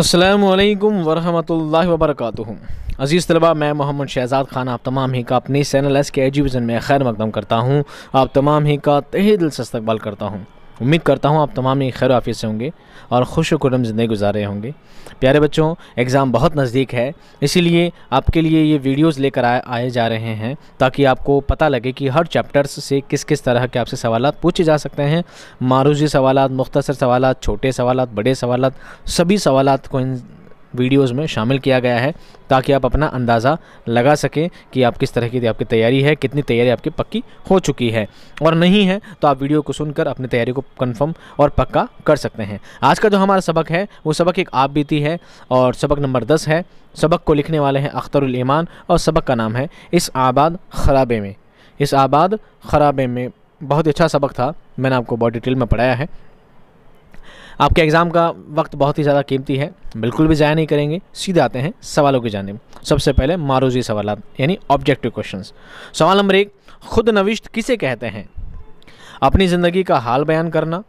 असलकम वरम वबरक अज़ीज़ तलबा मैं मोहम्मद शहजाद खान आप तमाम ही का अपनी चैनल एस के एजुकेशन में खैर मकदम करता हूँ आप तमाम ही का तहे दिल से इस्तबाल करता हूँ उम्मीद करता हूँ आप तमाम ही खैर आफिस से होंगे और खुश वकुरम ज़िंदगी गुजारे होंगे प्यारे बच्चों एग्ज़ाम बहुत नज़दीक है इसीलिए आपके लिए ये वीडियोस लेकर आए आए जा रहे हैं ताकि आपको पता लगे कि हर चैप्टर्स से किस किस तरह के आपसे सवाल पूछे जा सकते हैं मारूजी सवाल मुख्तसर सवाल छोटे सवाल बड़े सवाल सभी सवाल को इन वीडियोस में शामिल किया गया है ताकि आप अपना अंदाज़ा लगा सकें कि आप किस तरह की आपकी तैयारी है कितनी तैयारी आपकी पक्की हो चुकी है और नहीं है तो आप वीडियो को सुनकर अपनी तैयारी को कंफर्म और पक्का कर सकते हैं आज का जो हमारा सबक है वो सबक एक आप बीती है और सबक नंबर दस है सबक को लिखने वाले हैं अख्तरमान और सबक का नाम है इस आबाद खराबे में इस आबाद खराबे में बहुत अच्छा सबक था मैंने आपको बहुत डिटेल में पढ़ाया है आपके एग्ज़ाम का वक्त बहुत ही ज़्यादा कीमती है बिल्कुल भी ज़ाया नहीं करेंगे सीधे आते हैं सवालों की जानब सबसे पहले मारूजी सवाल यानी ऑब्जेक्टिव क्वेश्चन सवाल नंबर एक खुद नविश्त किसे कहते हैं अपनी ज़िंदगी का हाल बयान करना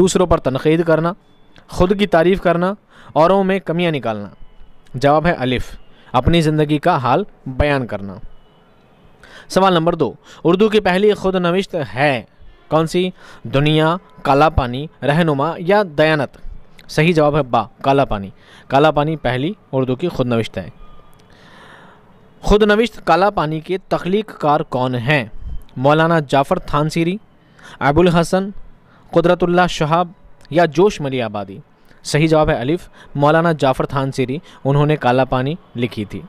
दूसरों पर तनकीद करना खुद की तारीफ़ करना औरों में कमियां निकालना जवाब है अलिफ़ अपनी ज़िंदगी का हाल बयान करना सवाल नंबर दो उर्दू की पहली खुद नविश्त है कौन सी दुनिया काला पानी रहनुमा या दयानत सही जवाब है बा काला पानी काला पानी पहली उर्दू की खुद नविश्त है खुद नविश्त काला पानी के तख्लीकार कौन हैं मौलाना जाफ़र थानसीरी अबुल हसन कुदरतुल्ला शहाब या जोश मली आबादी सही जवाब है अलिफ मौलाना जाफ़र थानसीरी उन्होंने काला पानी लिखी थी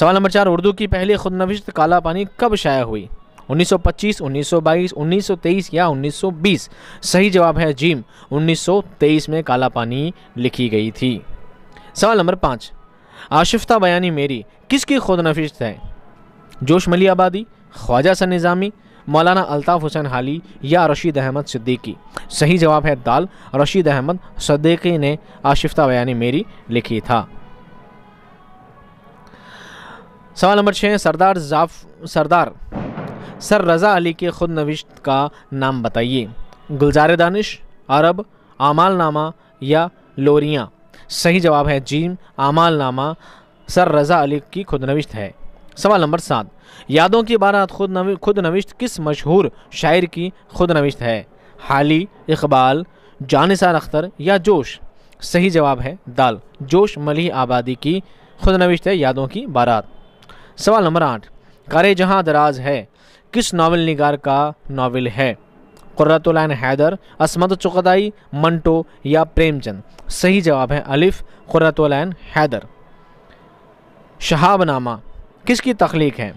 सवाल नंबर चार उर्दू की पहली खुदनविश्त काला पानी कब शाया हुई 1925, 1922, 1923 या 1920 सही जवाब है जीम 1923 में काला पानी लिखी गई थी सवाल नंबर पाँच आशिफ्ता बयानी मेरी किसकी खुद नफिश है जोश मली आबादी ख्वाजा सन निज़ामी मौलाना अल्ताफ़ हुसैन हाली या रशीद अहमद सिद्दीकी सही जवाब है दाल रशीद अहमद सद्दीकी ने आशिफ्ता बयानी मेरी लिखी था सवाल नंबर छः सरदार जाफ सरदार सर रज़ा अली के खुद नविश्त का नाम बताइए गुलजार दानिश अरब नामा या लोरियाँ सही जवाब है जीम नामा सर रज़ा अली की खुद नविश्त है सवाल नंबर सात यादों की बारात खुद नवि खुद नविश्त किस मशहूर शायर की खुद नविश्त है हाली इकबाल जानसार अख्तर या जोश सही जवाब है दाल जोश मलि आबादी की खुद नविश्त है यादों की बारात सवाल नंबर आठ करे जहाँ दराज है किस नावल निगार का नावल है कुर्रतुलैन हैदर असमत चुकदाई मंटो या प्रेमचंद सही जवाब है अलिफ कुर्रतुलैन हैदर शहाबनामा किसकी तख्लीक है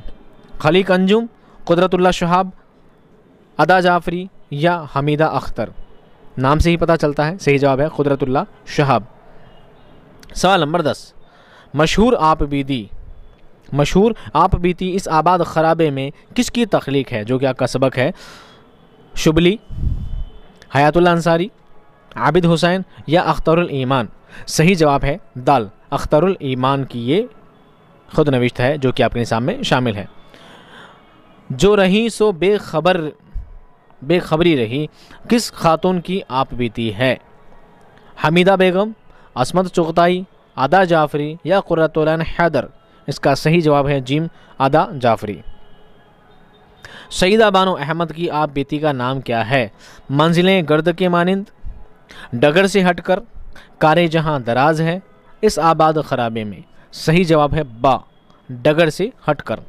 खलीक अंजुम कुदरतुल्ला शहाब अदा जाफरी या हमीदा अख्तर नाम से ही पता चलता है सही जवाब है कुदरतुल्ला शहाब सवाल नंबर दस मशहूर आप बीदी मशहूर आप बीती इस आबाद खराबे में किसकी तख्लीक है जो कि आपका सबक है शुबली हयातुल्ला अंसारी आबिद हुसैन या अख्तरुल ईमान सही जवाब है दाल अख्तरुल ईमान की ये खुद नविश्त है जो कि आपके सामने में शामिल है जो रही सो बेखबर बेखबरी रही किस खातून की आप बीती है हमीदा बेगम असमत चुगताई आदा जाफरी या कुरतुल हैदर इसका सही जवाब है जिम अदा जाफरी सईदा बानो अहमद की आप बेटी का नाम क्या है मंजिलें गर्द के मानंद डगर से हटकर कारे जहां दराज है इस आबाद खराबे में सही जवाब है बा डगर से हटकर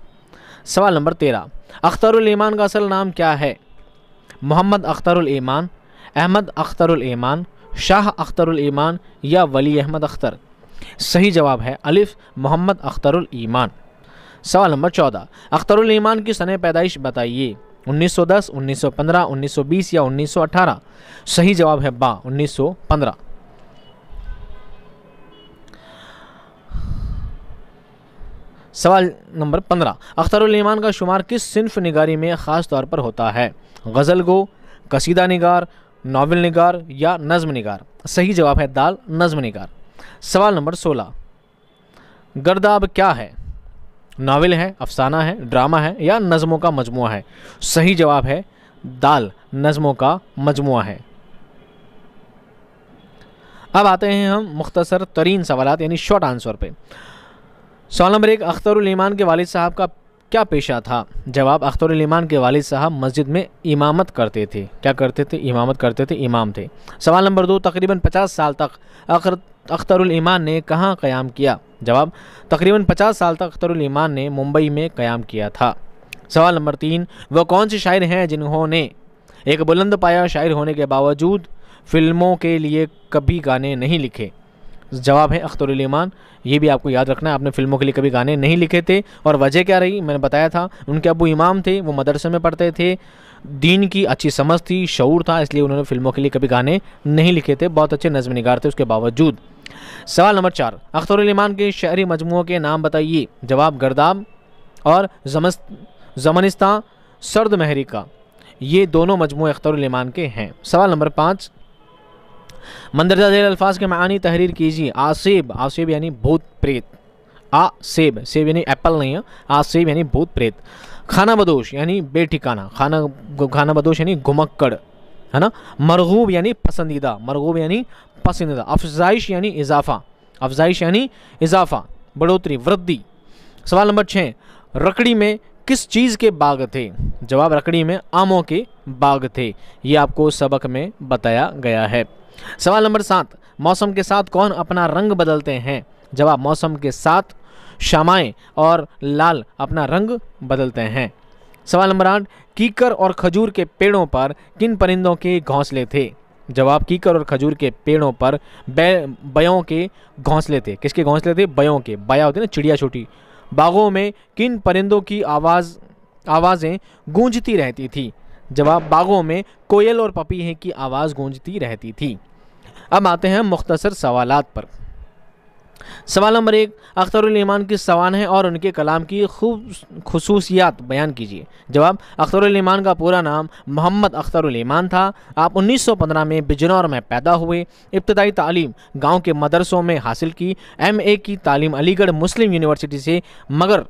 सवाल नंबर तेरह अख्तरमान का असल नाम क्या है मोहम्मद अख्तरुलमान अहमद अख्तरमान शाह अख्तरमान या वली अहमद अख्तर सही जवाब है अलिफ मोहम्मद अख्तरुल ईमान सवाल नंबर चौदह अख्तरुल ईमान की सन पैदाइश बताइए 1910, 1915, 1920 या 1918 सही जवाब है बा 1915 सवाल नंबर पंद्रह अख्तरुल ईमान का शुमार किस सिंफ निगारी में ख़ास तौर पर होता है गज़ल गो कसीदा निगार नावल निगार या नज्म निगार सही जवाब है दाल नज्म निगार सवाल नंबर सोलह गर्दाब क्या है नावल है अफसाना है ड्रामा है या नज़मों का मजमु है सही जवाब है दाल नज़मों का मजमु है अब आते हैं हम मुख्तसर तरीन सवाल यानी शॉर्ट आंसर पे सवाल नंबर एक अख्तरमान के वालिद साहब का क्या पेशा था जवाब अख्तरमान के वालिद साहब मस्जिद में इमामत करते थे क्या करते थे इमामत करते थे इमाम थे सवाल नंबर दो तकरीबन पचास साल तक अख्तरुल ईमान ने कहाँ क़्याम किया जवाब तकरीबन 50 साल तक अख्तरुल ईमान ने मुंबई में क़्याम किया था सवाल नंबर तीन वह कौन से शायर हैं जिन्होंने एक बुलंद पाया शायर होने के बावजूद फिल्मों के लिए कभी गाने नहीं लिखे जवाब है ईमान ये भी आपको याद रखना है आपने फिल्मों के लिए कभी गाने नहीं लिखे थे और वजह क्या रही मैंने बताया था उनके अबू इमाम थे वो मदरसे में पढ़ते थे दीन की अच्छी समझ थी शूर था इसलिए उन्होंने फिल्मों के लिए कभी गाने नहीं लिखे थे बहुत अच्छे नज़म नगार थे उसके बावजूद सवाल नंबर चार ईमान के शहरी मजमुओं के नाम बताइए जवाब गर्दाब और जमस जमनिस्तान सर्द महरी का ये दोनों मजमू ईमान के हैं सवाल नंबर पाँच मंदरजा झेल अल्फाज के मानी तहरीर कीजिए आसेब आसेब यानी भूत प्रेत आ सेब सेब यानी एप्पल नहीं है आ सेब यानी भूत प्रेत खाना बदोश यानी बेठिकाना खाना खाना बदोश यानी घुमक्कड़ है ना मरगूब यानी पसंदीदा मरगूब यानी पसंदीदा अफजाइश यानी इजाफा अफजाइश यानी इजाफा बढ़ोतरी वृद्धि सवाल नंबर छः रकड़ी में किस चीज़ के बाग थे जवाब रकड़ी में आमों के बाग थे ये आपको सबक में बताया गया है सवाल नंबर सात मौसम के साथ कौन अपना रंग बदलते हैं जवाब मौसम के साथ श्यामाएँ और लाल अपना रंग बदलते हैं सवाल नंबर आठ कीकर और खजूर के पेड़ों पर किन परिंदों के घोंसले थे जवाब कीकर और खजूर के पेड़ों पर बै बयों के घोंसले थे किसके घोंसले थे बयों के बया होते ना चिड़िया छोटी बागों में किन परिंदों की आवाज़ आवाज़ें गूंजती रहती थी जवाब बागों में कोयल और पपीहे की आवाज़ गूंजती रहती थी अब आते हैं मुख्तसर सवाल पर सवाल नंबर एक अख्तरमान की सवान है और उनके कलाम की खूब खसूसियात बयान कीजिए जवाब अख्तरमान का पूरा नाम मोहम्मद अख्तरमान था आप 1915 में बिजनौर में पैदा हुए इब्तदाई तालीम गांव के मदरसों में हासिल की एम ए की तालीम अलीगढ़ मुस्लिम यूनिवर्सिटी से मगर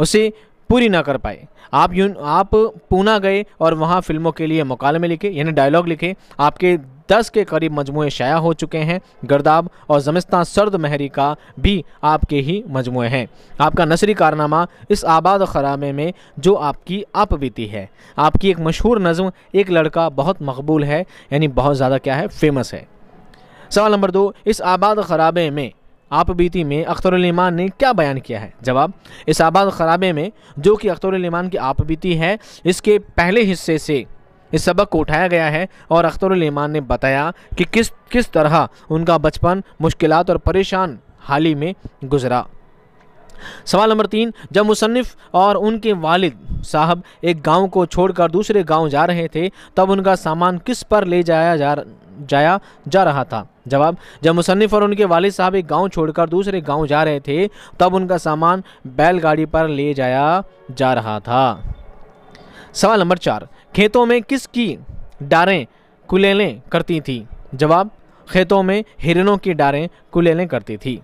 उसे पूरी ना कर पाए आप यून आप पूना गए और वहाँ फिल्मों के लिए मुकालमे लिखे यानी डायलॉग लिखे आपके दस के करीब मजमू शाया हो चुके हैं गर्दाब और जमिस्तान सर्द महरी का भी आपके ही मजमू हैं आपका नसरी कारनामा इस आबाद खरामे में जो आपकी आप बीती है आपकी एक मशहूर नज़म एक लड़का बहुत मकबूल है यानी बहुत ज़्यादा क्या है फेमस है सवाल नंबर दो इस आबाद खराबे में आप बीती में अख्तरमान ने क्या बयान किया है जवाब इस आबाद खराबे में जो कि अख्तरमान की आप बीती है इसके पहले हिस्से से इस सबक को उठाया गया है और अख्तरमान ने बताया कि किस किस तरह उनका बचपन मुश्किल और परेशान हाल ही में गुजरा सवाल नंबर तीन जब मुसनफ़ और उनके वालिद साहब एक गांव को छोड़कर दूसरे गांव जा रहे थे तब उनका सामान किस पर ले जाया जा जाया जा रहा था जवाब जब मुसनफ़ और उनके वालिद साहब एक गांव छोड़कर दूसरे गांव जा रहे थे तब उनका सामान बैलगाड़ी पर ले जाया जा रहा था सवाल नंबर चार खेतों में किसकी डारें कुलेलें करती थी जवाब खेतों में हिरनों की डारें कुलेलें करती थी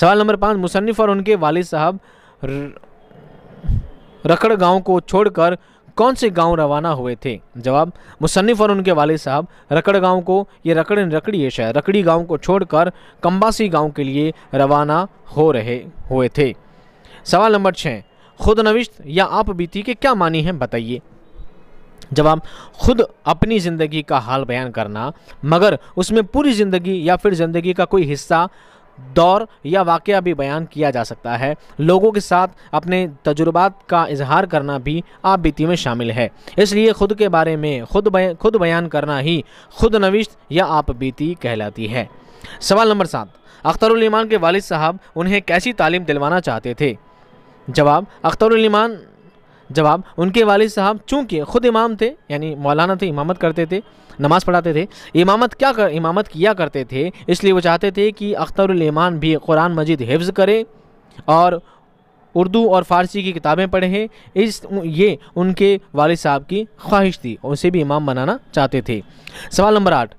सवाल नंबर पाँच मुसनफ़ और उनके वालिद साहब रखड़ गांव को छोड़कर कौन से गांव रवाना हुए थे जवाब मुसन्फ और उनके वाले साहब रकड़ गांव को ये रकड़ रकड़ी है शायद रकड़ी गांव को छोड़कर कम्बासी गांव के लिए रवाना हो रहे हुए थे सवाल नंबर छः खुद नविश्त या आप बीती के क्या मानी हैं बताइए जवाब खुद अपनी ज़िंदगी का हाल बयान करना मगर उसमें पूरी ज़िंदगी या फिर ज़िंदगी का कोई हिस्सा दौर या वाक़ भी बयान किया जा सकता है लोगों के साथ अपने तजुर्बात का इजहार करना भी आप बीती में शामिल है इसलिए खुद के बारे में खुद बया, खुद बयान करना ही खुद नविश्त या आप बीती कहलाती है सवाल नंबर सात अख्तरमान के वालिद साहब उन्हें कैसी तालीम दिलवाना चाहते थे जवाब अख्तरमान जवाब उनके वालिद साहब चूँकि ख़ुद इमाम थे यानी मौलाना थे इमामत करते थे नमाज़ पढ़ाते थे इमामत क्या कर इमामत किया करते थे इसलिए वो चाहते थे कि अख्तरमान भी कुरान मजीद हिफ्ज़ करे और उर्दू और फ़ारसी की किताबें पढ़ें इस ये उनके वालिद साहब की ख्वाहिश थी उसे भी इमाम बनाना चाहते थे सवाल नंबर आठ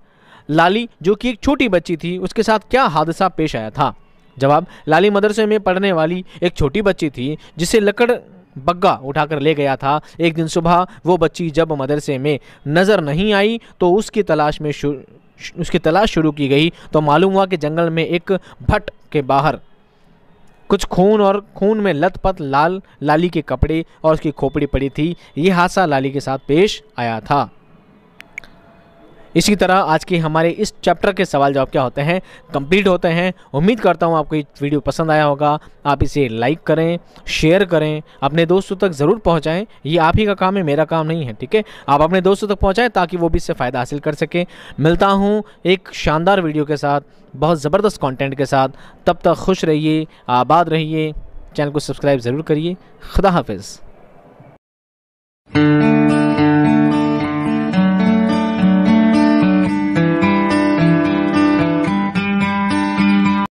लाली जो कि एक छोटी बच्ची थी उसके साथ क्या हादसा पेश आया था जवाब लाली मदरसे में पढ़ने वाली एक छोटी बच्ची थी जिसे लकड़ बग्गा उठाकर ले गया था एक दिन सुबह वो बच्ची जब मदरसे में नज़र नहीं आई तो उसकी तलाश में उसकी तलाश शुरू की गई तो मालूम हुआ कि जंगल में एक भट्ट के बाहर कुछ खून और खून में लथपथ लाल लाली के कपड़े और उसकी खोपड़ी पड़ी थी ये हादसा लाली के साथ पेश आया था इसी तरह आज के हमारे इस चैप्टर के सवाल जवाब क्या होते हैं कंप्लीट होते हैं उम्मीद करता हूँ आपको ये वीडियो पसंद आया होगा आप इसे लाइक करें शेयर करें अपने दोस्तों तक ज़रूर पहुँचाएँ ये आप ही का काम है मेरा काम नहीं है ठीक है आप अपने दोस्तों तक पहुँचाएँ ताकि वो भी इससे फ़ायदा हासिल कर सकें मिलता हूँ एक शानदार वीडियो के साथ बहुत ज़बरदस्त कॉन्टेंट के साथ तब तक खुश रहिए आबाद रहिए चैनल को सब्सक्राइब ज़रूर करिए खुदा हाफिज़